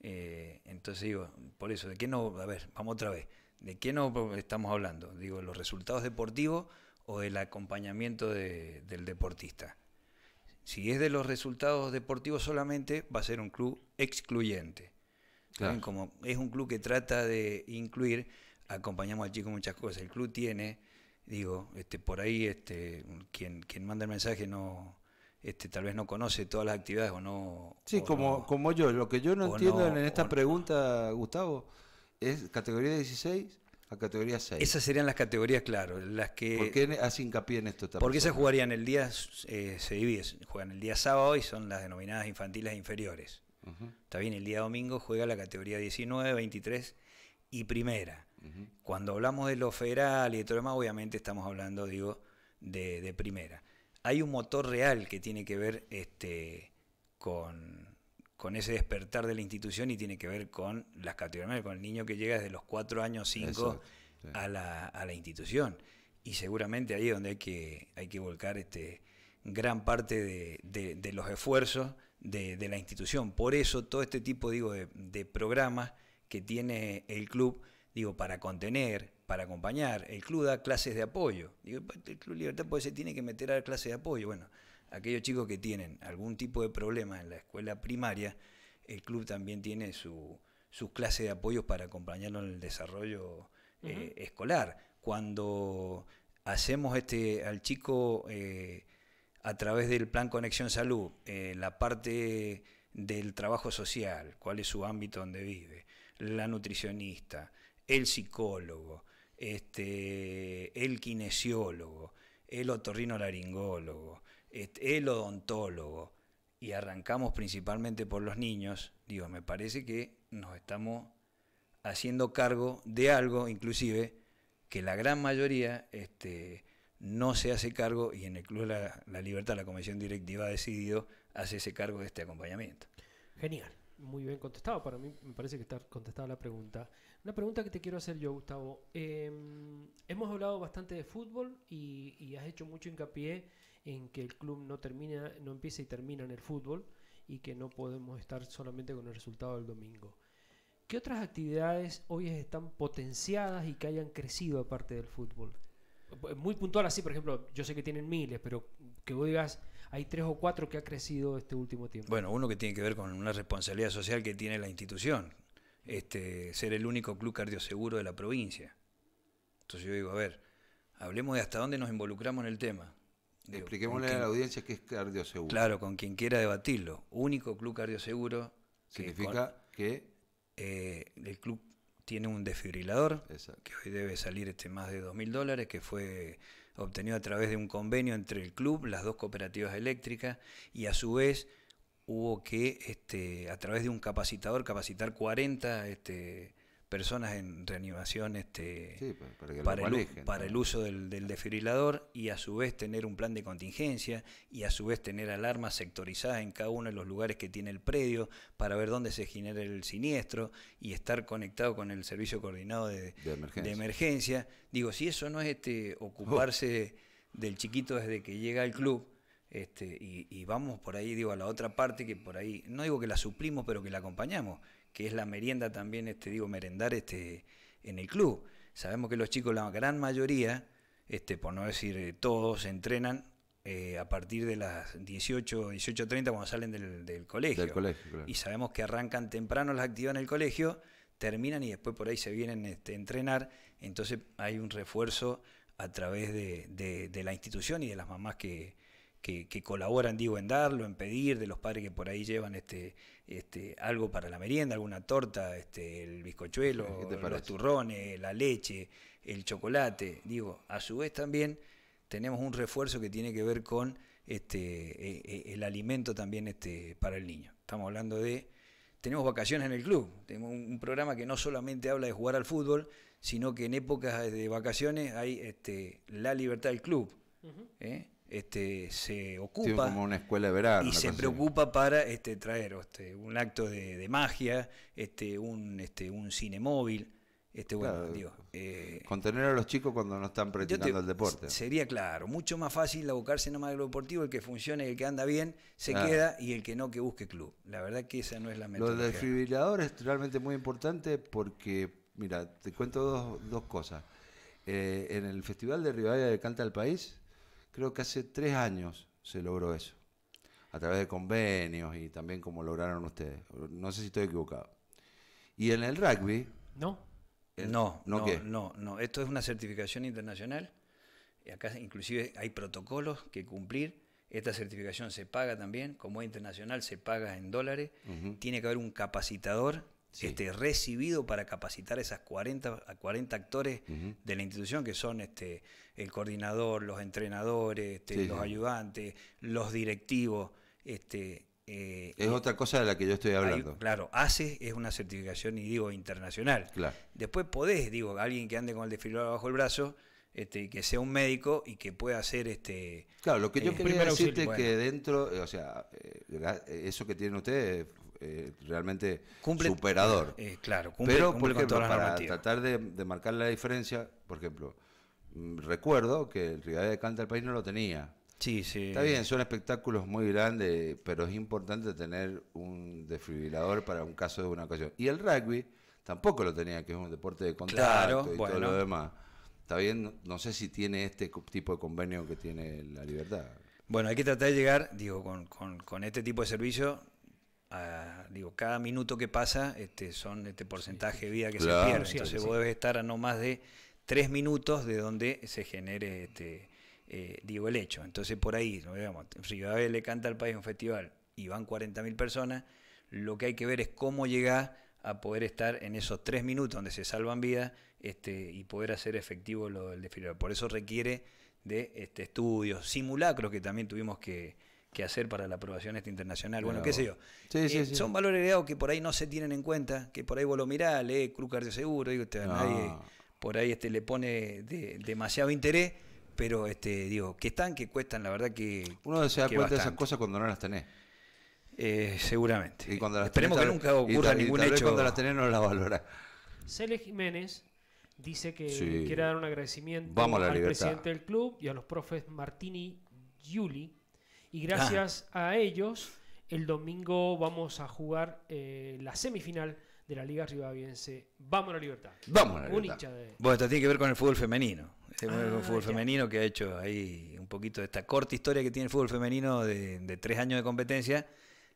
Eh, entonces digo, por eso, ¿de qué no? A ver, vamos otra vez. ¿De qué no estamos hablando? Digo, ¿los resultados deportivos o el acompañamiento del deportista? Si es de los resultados deportivos solamente, va a ser un club excluyente. Como es un club que trata de incluir, acompañamos al chico muchas cosas. El club tiene, digo, este, por ahí este, quien, quien manda el mensaje no, este, tal vez no conoce todas las actividades o no. Sí, como, como yo. Lo que yo no entiendo en esta pregunta, Gustavo, es categoría 16 a categoría 6. Esas serían las categorías, claro. Las que, ¿Por qué hace hincapié en esto? también? Porque esas jugarían el día, eh, se divide, juegan el día sábado y son las denominadas infantiles inferiores. Está bien, el día domingo juega la categoría 19, 23 y primera. Cuando hablamos de lo federal y de todo lo demás, obviamente estamos hablando, digo, de, primera. Hay un motor real que tiene que ver este, con, ese despertar de la institución y tiene que ver con las categorías, con el niño que llega desde los 4 años, 5 a, la, institución. Y seguramente ahí es donde hay que, hay que volcar este, gran parte de, los esfuerzos de, la institución. Por eso todo este tipo de, programas que tiene el club digo, para contener, para acompañar. El club da clases de apoyo. Digo, pues, el Club Libertad pues, se tiene que meter a clases de apoyo. Bueno, aquellos chicos que tienen algún tipo de problema en la escuela primaria, el club también tiene su, sus clases de apoyo para acompañarlo en el desarrollo eh, escolar. Cuando hacemos este al chico eh, a través del plan Conexión Salud, eh, la parte del trabajo social, cuál es su ámbito donde vive, la nutricionista, el psicólogo, este, el kinesiólogo, el otorrinolaringólogo, laringólogo, el odontólogo, y arrancamos principalmente por los niños, digo, me parece que nos estamos haciendo cargo de algo, inclusive, que la gran mayoría este, no se hace cargo y en el Club de la, la, Libertad, la Comisión Directiva ha decidido hacerse cargo de este acompañamiento. Genial, muy bien contestado. Para mí me parece que está contestada la pregunta. Una pregunta que te quiero hacer yo, Gustavo. Em, hemos hablado bastante de fútbol y, has hecho mucho hincapié en que el club no termina, no empieza y termina en el fútbol y que no podemos estar solamente con el resultado del domingo. ¿Qué otras actividades hoy están potenciadas y que hayan crecido aparte del fútbol? Eh, muy puntual así, por ejemplo, yo sé que tienen miles, pero que vos digas, hay tres o cuatro que ha crecido este último tiempo. Bueno, uno que tiene que ver con una responsabilidad social que tiene la institución este, ser el único club cardioseguro de la provincia. Entonces yo digo, a ver, hablemos de hasta dónde nos involucramos en el tema. Expliquémosle a la audiencia qué es cardioseguro. Claro, con quien quiera debatirlo. Único club cardioseguro. Significa que... Eh, el club tiene un desfibrilador, que hoy debe salir este más de 2.000 dólares, que fue obtenido a través de un convenio entre el club, las dos cooperativas eléctricas, y a su vez hubo que, este, a través de un capacitador, capacitar 40 este, personas en reanimación este, para, el, uso del, del, desfibrilador y a su vez tener un plan de contingencia y a su vez tener alarmas sectorizadas en cada uno de los lugares que tiene el predio para ver dónde se genera el siniestro y estar conectado con el servicio coordinado de, emergencia. Digo, si eso no es este, oh. ocuparse del chiquito desde que llega al club, este, y, vamos por ahí, digo, a la otra parte que por ahí, no digo que la suplimos, pero que la acompañamos, que es la merienda también, este, digo, merendar este, en el club. Sabemos que los chicos, la gran mayoría, este, por no decir eh, todos, entrenan eh, a partir de las 18, 18.30 cuando salen del, colegio. Y sabemos que arrancan temprano las actividades en el colegio, terminan y después por ahí se vienen este, a entrenar. Entonces hay un refuerzo a través de la institución y de las mamás que, que, colaboran, digo, en darlo, en pedir, de los padres que por ahí llevan este, este, algo para la merienda, alguna torta, este, el bizcochuelo, los turrones, la leche, el chocolate. Digo, a su vez también tenemos un refuerzo que tiene que ver con este, e, e, el alimento también este, para el niño. Estamos hablando de tenemos vacaciones en el club. Tenemos un, programa que no solamente habla de jugar al fútbol, sino que en épocas de vacaciones hay este, la libertad del club. ¿eh? este, se ocupa. como una escuela Y se preocupa para este, traer este, un acto de, magia, este, un, este, un cine móvil. Este, bueno, eh, contener a los chicos cuando no están practicando el deporte. Sería claro, mucho más fácil abocarse en un magro deportivo, el que funcione, el que anda bien, se queda y el que no, que busque club. La verdad que esa no es la metodología. Lo del desfibrilador es realmente muy importante porque, mira, te cuento dos, dos cosas. Eh, en el Festival de Rivadavia de Canta al País, creo que hace tres años se logró eso, a través de convenios y también como lograron ustedes. No sé si estoy equivocado. Y en el rugby... No. no, no, ¿qué? no, no. Esto es una certificación internacional. Acá inclusive hay protocolos que cumplir. Esta certificación se paga también, como es internacional, se paga en dólares. Tiene que haber un capacitador este, recibido para capacitar a esas 40, a 40 actores de la institución, que son este, el coordinador, los entrenadores, este, los ayudantes, los directivos. Este, eh, es otra cosa de la que yo estoy hablando. claro, hace es una certificación, y digo, internacional. Después podés, digo, alguien que ande con el desfibrilador bajo el brazo, este, que sea un médico y que pueda hacer este. Claro, lo que yo eh, quería decirte es que dentro, o sea, eh, eso que tienen ustedes eh, realmente superador. Eh, eh, claro, cumple, Pero, para tratar de, marcar la diferencia, por ejemplo, mm, recuerdo que el Rivadavia Canta el País no lo tenía. Sí, sí. Está bien, son espectáculos muy grandes, pero es importante tener un desfibrilador para un caso de una ocasión. Y el rugby tampoco lo tenía, que es un deporte de contacto y todo lo demás. Está bien, no sé si tiene este tipo de convenio que tiene la libertad. Bueno, hay que tratar de llegar, digo, con este tipo de servicio, digo, cada minuto que pasa este, son este porcentaje de vida que se pierde. Entonces, vos debes estar a no más de tres minutos de donde se genere este, eh, digo, el hecho. Entonces por ahí, digamos, Ave le canta al país un festival y van 40.000 personas, lo que hay que ver es cómo llegar a poder estar en esos tres minutos donde se salvan vidas este, y poder hacer efectivo lo del desfile. Por eso requiere de este, estudios, simulacros que también tuvimos que, que hacer para la aprobación esta internacional. Bueno, qué sé yo. Eh, son valores agregados que por ahí no se tienen en cuenta, que por ahí vos lo mirás, lee Cruz Seguro, digo, este, por ahí este, le pone demasiado interés, pero este, digo, que están, que cuestan, la verdad que. Uno se da cuenta de esas cosas cuando no las tenés. Eh, seguramente. cuando Esperemos que nunca ocurra ningún hecho. cuando las tenés no las valora. Cele Jiménez dice que quiere dar un agradecimiento al presidente del club y a los profes Martini Giuli y gracias ah. a ellos, el domingo vamos a jugar eh, la semifinal de la Liga Rivadaviense. Vamos a la libertad. Vamos a la libertad. Bueno, esto tiene que ver con el fútbol femenino. El este ah, fútbol femenino que ha hecho ahí un poquito de esta corta historia que tiene el fútbol femenino de, tres años de competencia.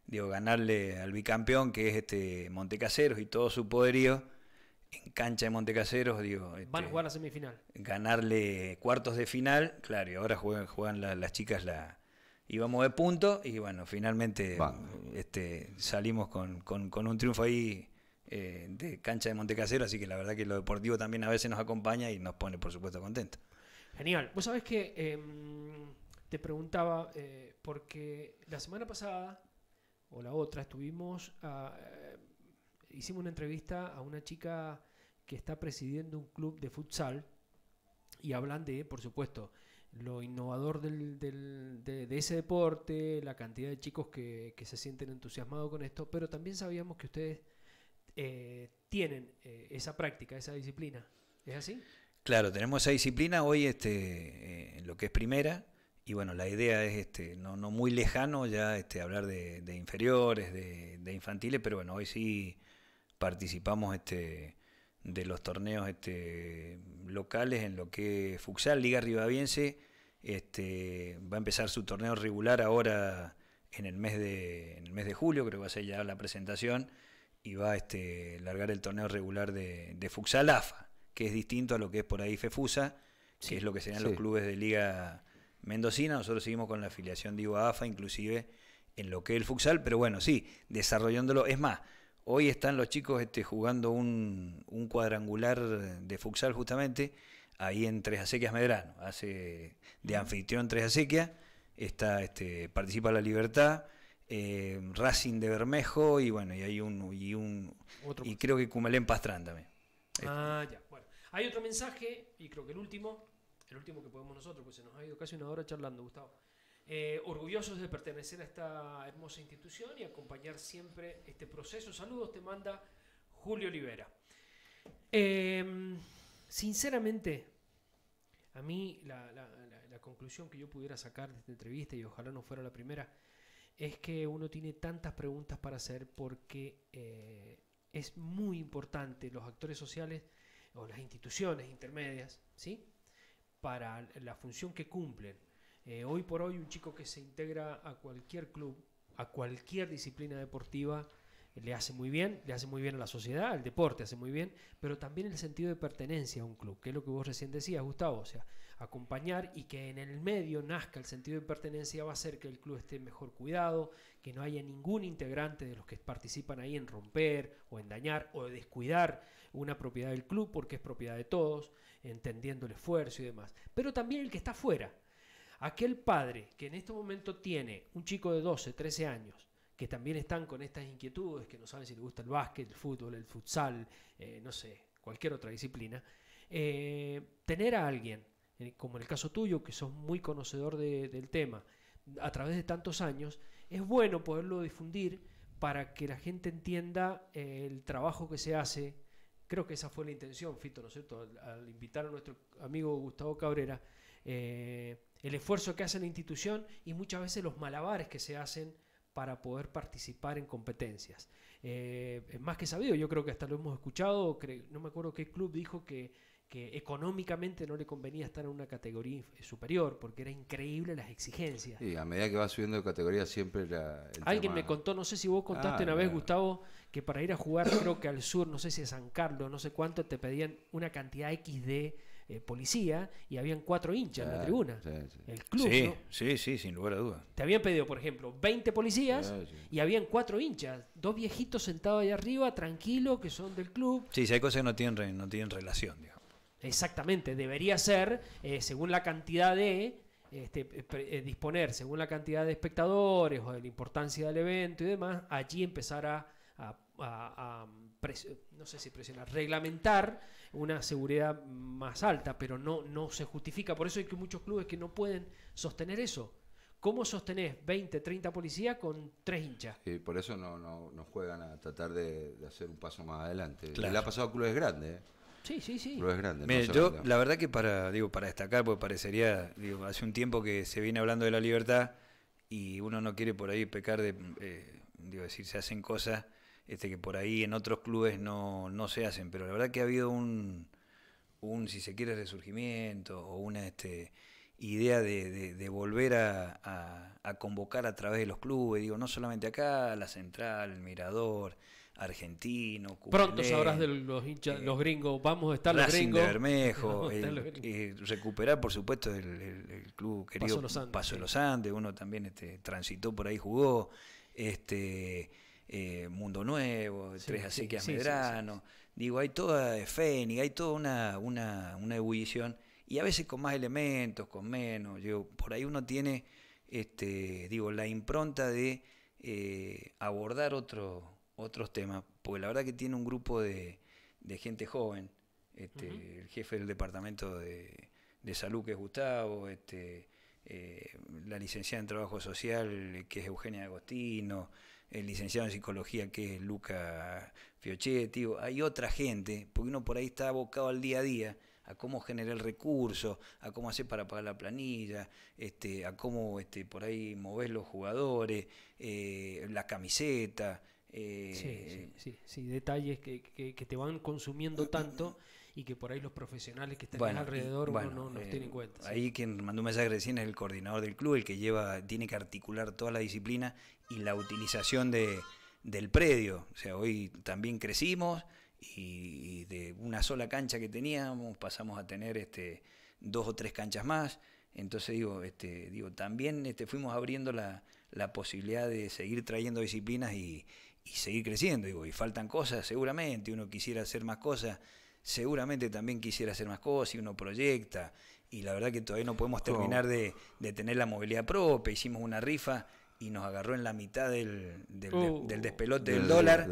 Digo, ganarle al bicampeón que es este Montecaseros y todo su poderío en cancha de Montecaseros, digo. Este, Van a jugar la semifinal. Ganarle cuartos de final, claro, y ahora juegan, juegan las chicas la, íbamos de punto y bueno, finalmente este, salimos con, un triunfo ahí eh, de cancha de Montecasero, así que la verdad que lo deportivo también a veces nos acompaña y nos pone por supuesto contento. Genial. Vos sabés que em, te preguntaba, eh, porque la semana pasada o la otra estuvimos, eh, hicimos una entrevista a una chica que está presidiendo un club de futsal y hablan de, por supuesto, lo innovador de, ese deporte, la cantidad de chicos que, se sienten entusiasmados con esto, pero también sabíamos que ustedes eh, tienen eh, esa práctica, esa disciplina. ¿Es así? Claro, tenemos esa disciplina hoy este, eh, lo que es primera, y bueno, la idea es este, no, muy lejano ya este, hablar de, inferiores, de, de, infantiles, pero bueno, hoy sí participamos este, de los torneos este, locales en lo que Fuxal, Liga Rivadiense este, va a empezar su torneo regular ahora en el mes de, en el mes de julio, creo que va a ser ya la presentación, y va a este, largar el torneo regular de, Fuxal AFA, que es distinto a lo que es por ahí FEFUSA, si es lo que serían los clubes de Liga Mendocina. Nosotros seguimos con la afiliación, de Iba AFA, inclusive en lo que es el Futsal, pero bueno, sí, desarrollándolo. Es más, Hoy están los chicos este, jugando un, cuadrangular de futsal justamente, ahí en Tres Acequias Medrano, hace de anfitrión Tres Acequias, está, este, participa La Libertad, eh, Racing de Bermejo y bueno, y hay un, y un y creo que Cumelén Pastrán también. Este. Ah, ya, bueno. Hay otro mensaje, y creo que el último, el último que podemos nosotros, pues se nos ha ido casi una hora charlando, Gustavo. Eh, orgullosos de pertenecer a esta hermosa institución y acompañar siempre este proceso. Saludos te manda Julio Olivera. Em, sinceramente, a mí la, conclusión que yo pudiera sacar de esta entrevista, y ojalá no fuera la primera, es que uno tiene tantas preguntas para hacer porque eh, es muy importante los actores sociales o las instituciones intermedias, ¿sí? Para la función que cumplen eh, hoy por hoy un chico que se integra a cualquier club, a cualquier disciplina deportiva, eh, le hace muy bien, le hace muy bien a la sociedad, al deporte hace muy bien, pero también el sentido de pertenencia a un club, que es lo que vos recién decías, Gustavo, o sea, acompañar y que en el medio nazca el sentido de pertenencia va a hacer que el club esté mejor cuidado, que no haya ningún integrante de los que participan ahí en romper o en dañar o descuidar una propiedad del club porque es propiedad de todos, entendiendo el esfuerzo y demás, pero también el que está fuera, Aquel padre que en este momento tiene un chico de 12, 13 años, que también están con estas inquietudes, que no saben si le gusta el básquet, el fútbol, el futsal, eh, no sé, cualquier otra disciplina, eh, tener a alguien, eh, como en el caso tuyo, que sos muy conocedor del tema, a través de tantos años, es bueno poderlo difundir para que la gente entienda el trabajo que se hace. Creo que esa fue la intención, Fito, ¿no es cierto? Al, invitar a nuestro amigo Gustavo Cabrera, eh, el esfuerzo que hace la institución y muchas veces los malabares que se hacen para poder participar en competencias. Eh, más que sabido, yo creo que hasta lo hemos escuchado, no me acuerdo qué club dijo que, económicamente no le convenía estar en una categoría eh, superior porque era increíble las exigencias. Y a medida que va subiendo de categoría siempre era Alguien me contó, no sé si vos contaste ah, una vez, Gustavo, que para ir a jugar creo que al sur, no sé si a San Carlos, no sé cuánto, te pedían una cantidad X de eh, policía y habían cuatro hinchas en la tribuna. El club. Sí, sí, sin lugar a duda. Te habían pedido, por ejemplo, 20 policías y habían cuatro hinchas. Dos viejitos sentados allá arriba, tranquilos, que son del club. Sí, si hay cosas que no tienen, no tienen relación, digamos. Exactamente, debería ser, eh, según la cantidad de, este, eh, disponer según la cantidad de espectadores o de la importancia del evento y demás, allí empezar a a, no sé si presionar, reglamentar una seguridad más alta, pero no, no se justifica. Por eso hay que muchos clubes que no pueden sostener eso. ¿Cómo sostenés 20, 30 policías con tres hinchas? Y eh, por eso no, no, juegan a tratar de, hacer un paso más adelante. la Le ha pasado a clubes grandes. Eh. Sí, sí, sí. la verdad que para, digo, para destacar, pues parecería, hace un tiempo que se viene hablando de la libertad y uno no quiere por ahí pecar de, eh, digo, decir, se hacen cosas este, que por ahí en otros clubes no, se hacen, pero la verdad que ha habido un, si se quiere, resurgimiento o una este, idea de, volver a, convocar a través de los clubes, digo, no solamente acá, la Central, el Mirador, Argentino, Cuba. Pronto sabrás de los hinchas, eh, los gringos, vamos a estar los gringos. de Bermejo, eh, eh, recuperar por supuesto el, club querido Paso los Andes, los Andes uno también este, transitó por ahí, jugó, este eh, Mundo Nuevo, Tres Acequias Medrano. Digo, hay toda Fénix, hay toda una, una, ebullición. Y a veces con más elementos, con menos. Digo, por ahí uno tiene, este, digo, la impronta de eh, abordar otro, otros temas. Porque la verdad que tiene un grupo de, gente joven. Este, el jefe del departamento de, salud, que es Gustavo. Este, eh, la licenciada en Trabajo Social, que es Eugenia Agostino, el licenciado en psicología que es Luca Fiochetti, hay otra gente, porque uno por ahí está abocado al día a día, a cómo generar recursos, a cómo hacer para pagar la planilla, este, a cómo este, por ahí mover los jugadores, eh, la camiseta. Eh, sí, sí, sí, detalles que, que te van consumiendo tanto y que por ahí los profesionales que están alrededor no nos tienen en eh, cuenta. Ahí quien mandó un mensaje recién es el coordinador del club, el que lleva, tiene que articular toda la disciplina y la utilización de, del predio. O sea, hoy también crecimos y de una sola cancha que teníamos pasamos a tener este, dos o tres canchas más. Entonces digo, este, digo, también este, fuimos abriendo la, la posibilidad de seguir trayendo disciplinas y, seguir creciendo. Digo, y faltan cosas, seguramente, uno quisiera hacer más cosas, seguramente también quisiera hacer más cosas y uno proyecta. Y la verdad que todavía no podemos terminar de, tener la movilidad propia. Hicimos una rifa y nos agarró en la mitad del, del, uh, del despelote del, dólar.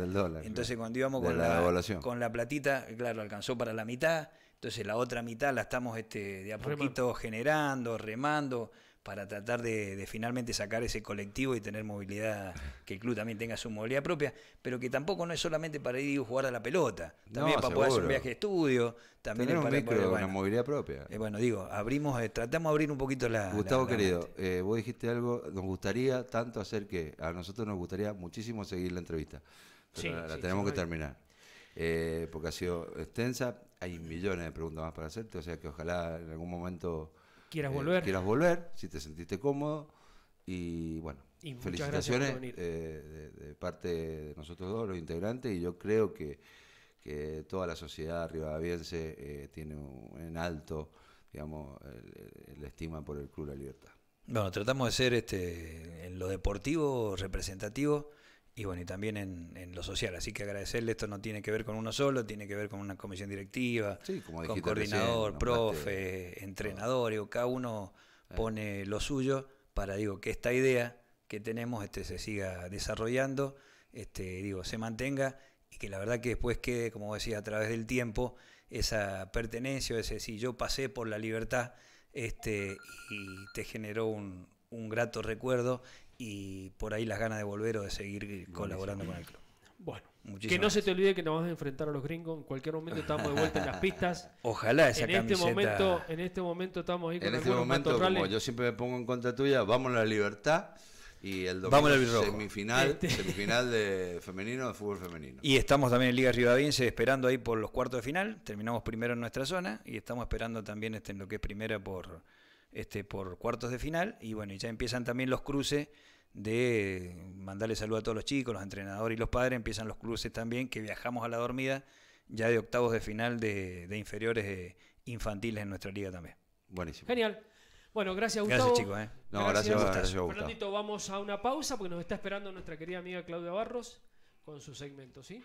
Entonces cuando íbamos con la, con la platita, claro, alcanzó para la mitad. Entonces la otra mitad la estamos este, de a poquito generando, remando para tratar de, finalmente sacar ese colectivo y tener movilidad, que el club también tenga su movilidad propia, pero que tampoco no es solamente para ir y jugar a la pelota, también para poder hacer un viaje de estudio, también para una movilidad propia. Eh, bueno, digo, abrimos, eh, tratamos de abrir un poquito la... Gustavo querido, eh, vos dijiste algo, nos gustaría tanto hacer que, a nosotros nos gustaría muchísimo seguir la entrevista, la, tenemos que terminar. porque ha sido extensa, hay millones de preguntas más para hacerte, o sea que ojalá en algún momento quieras eh, volver. Quieras volver, si te sentiste cómodo. Y bueno, felicitaciones eh, de, parte de nosotros dos, los integrantes, y yo creo que, que toda la sociedad eh, tiene un, en alto digamos, estima por el Club La Libertad. Bueno, tratamos de ser este, en lo deportivo representativo y bueno, y también en, lo social. Así que agradecerle, esto no tiene que ver con uno solo, tiene que ver con una comisión directiva, con coordinador, profe, entrenador, cada uno eh. pone lo suyo para digo que esta idea que tenemos este, se siga desarrollando, este, digo, se mantenga y que la verdad que después quede, como decía, a través del tiempo, esa pertenencia, ese si yo pasé por la libertad este, y te generó un, un grato recuerdo y por ahí las ganas de volver o de seguir colaborando con el club. Bueno, que no se te olvide que nos vas a enfrentar a los gringos. En cualquier momento estamos de vuelta en las pistas. Ojalá esa en Este momento, en este momento estamos ahí con En este momento, como yo siempre me pongo en contra tuya, vamos a la libertad. Y el domingo semifinal, este- semifinal de femenino de fútbol femenino. Y estamos también en Liga Rivadense esperando ahí por los cuartos de final. Terminamos primero en nuestra zona y estamos esperando también este, en lo que es primera por este, por cuartos de final. Y bueno, ya empiezan también los cruces de mandarle saludo a todos los chicos, los entrenadores y los padres. Empiezan los cruces también que viajamos a la dormida ya de octavos de final de, inferiores eh, infantiles en nuestra liga también. Buenísimo. Genial. Bueno, gracias Gustavo. Gracias chicos. Eh. No, gracias, Gustavo. ratito vamos a una pausa porque nos está esperando nuestra querida amiga Claudia Barros con su segmento, ¿sí?